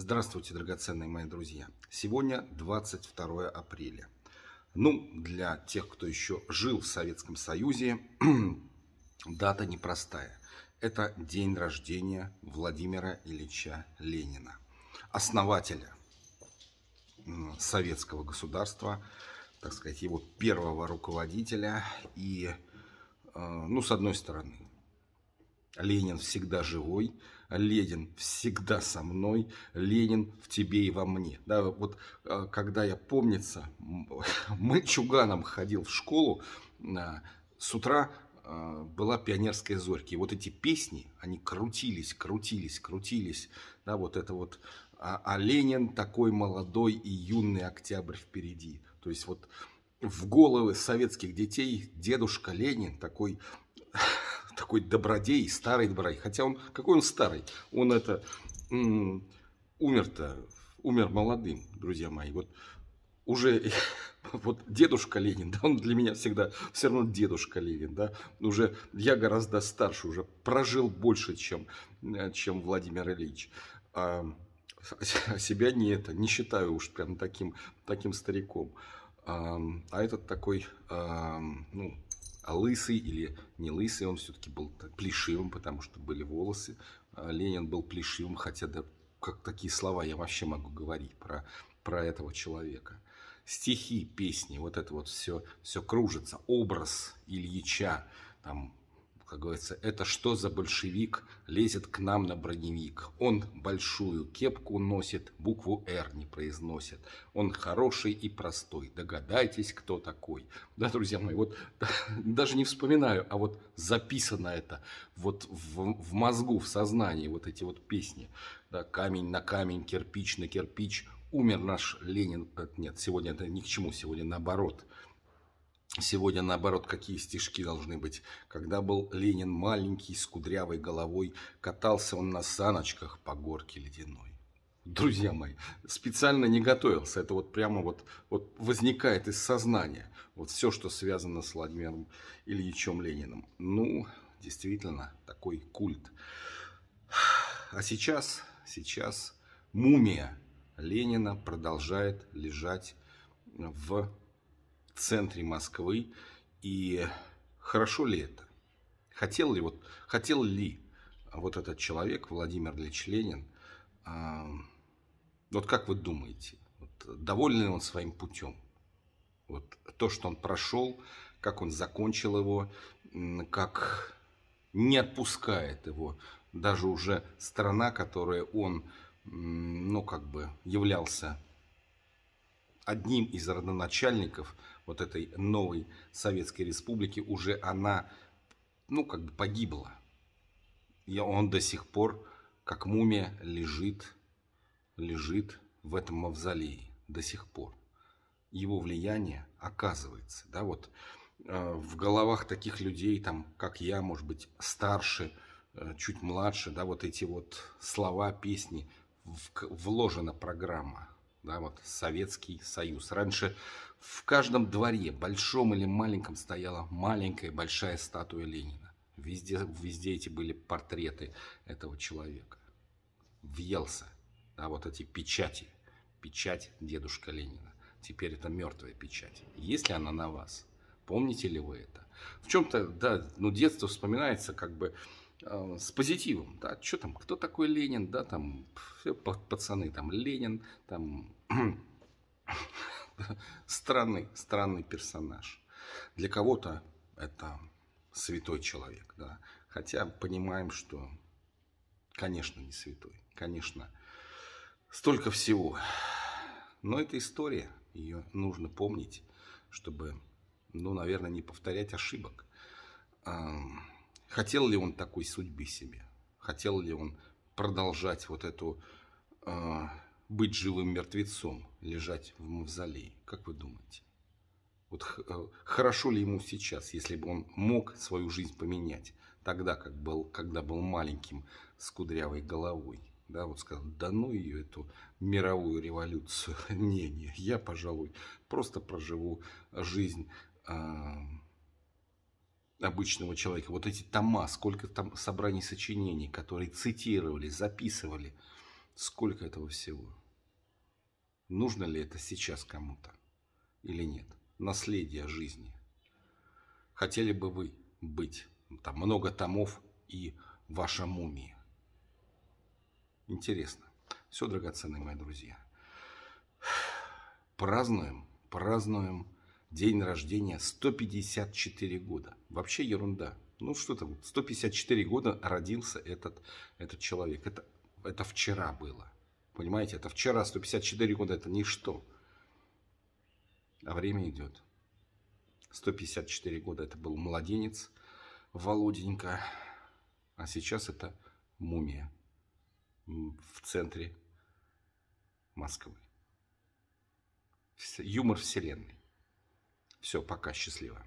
Здравствуйте, драгоценные мои друзья! Сегодня 22 апреля. Ну, для тех, кто еще жил в Советском Союзе, дата непростая. Это день рождения Владимира Ильича Ленина, основателя советского государства, так сказать, его первого руководителя и, э, ну, с одной стороны, Ленин всегда живой, Ленин всегда со мной, Ленин в тебе и во мне. Да, вот а, когда я помнится, мы чуганом ходил в школу, а, с утра а, была пионерская зорька. И вот эти песни, они крутились, крутились, крутились. Да, вот это вот а, а Ленин такой молодой и юный октябрь впереди. То есть вот в головы советских детей дедушка Ленин такой какой-то добродей, старый добродей. Хотя он, какой он старый? Он это, умер-то, умер молодым, друзья мои. Вот уже вот дедушка Ленин, да, он для меня всегда все равно дедушка Ленин, да, уже я гораздо старше, уже прожил больше, чем, э, чем Владимир Ильич. А, себя не это, не считаю уж прям таким, таким стариком. А, а этот такой, а, ну, а лысый или не лысый, он все-таки был плешивым, потому что были волосы. А, Ленин был плешивым, хотя да, как такие слова я вообще могу говорить про, про этого человека. Стихи, песни, вот это вот все, все кружится. Образ Ильича, там, как говорится, это что за большевик лезет к нам на броневик? Он большую кепку носит, букву «Р» не произносит. Он хороший и простой. Догадайтесь, кто такой. Да, друзья мои, вот даже не вспоминаю, а вот записано это вот в, в мозгу, в сознании, вот эти вот песни. Да, камень на камень, кирпич на кирпич. Умер наш Ленин. Э, нет, сегодня это ни к чему, сегодня наоборот. Сегодня, наоборот, какие стишки должны быть. Когда был Ленин маленький, с кудрявой головой, катался он на саночках по горке ледяной. Друзья мои, специально не готовился. Это вот прямо вот, вот возникает из сознания. Вот все, что связано с Владимиром Ильичем Лениным. Ну, действительно, такой культ. А сейчас, сейчас мумия Ленина продолжает лежать в в центре Москвы. И хорошо ли это? Хотел ли, вот, хотел ли вот этот человек, Владимир Ильич Ленин, а, вот как вы думаете, вот, доволен ли он своим путем? Вот то, что он прошел, как он закончил его, как не отпускает его даже уже страна, которая он, ну, как бы являлся одним из родоначальников вот этой новой Советской Республики уже она, ну, как бы погибла. И он до сих пор, как мумия, лежит, лежит в этом мавзолее до сих пор. Его влияние оказывается, да, вот э, в головах таких людей, там, как я, может быть, старше, э, чуть младше, да, вот эти вот слова, песни, в, вложена программа, да, вот Советский Союз. Раньше в каждом дворе, большом или маленьком, стояла маленькая большая статуя Ленина. Везде, везде эти были портреты этого человека. Въелся, да, вот эти печати, печать дедушка Ленина. Теперь это мертвая печать. Есть ли она на вас? Помните ли вы это? В чем-то, да, ну, детство вспоминается как бы э, с позитивом, да, что там, кто такой Ленин, да, там, все пацаны, там, Ленин, там, странный, странный персонаж. Для кого-то это святой человек, да. Хотя понимаем, что, конечно, не святой. Конечно, столько всего. Но эта история, ее нужно помнить, чтобы, ну, наверное, не повторять ошибок. Хотел ли он такой судьбы себе? Хотел ли он продолжать вот эту а, быть живым мертвецом, лежать в мавзолее? Как вы думаете? Вот э, хорошо ли ему сейчас, если бы он мог свою жизнь поменять, тогда, как был, когда был маленьким, с кудрявой головой? Да, вот сказал, да ну ее, эту мировую революцию. не, не, я, пожалуй, просто проживу жизнь а, обычного человека. Вот эти тома, сколько там собраний сочинений, которые цитировали, записывали – Сколько этого всего? Нужно ли это сейчас кому-то? Или нет? Наследие жизни. Хотели бы вы быть там много томов и ваша мумия? Интересно. Все, драгоценные мои друзья. Празднуем, празднуем день рождения 154 года. Вообще ерунда. Ну что-то, 154 года родился этот, этот человек. Это это вчера было. Понимаете, это вчера 154 года, это ничто. А время идет. 154 года это был младенец Володенька, а сейчас это мумия в центре Москвы. Юмор вселенной. Все, пока, счастливо.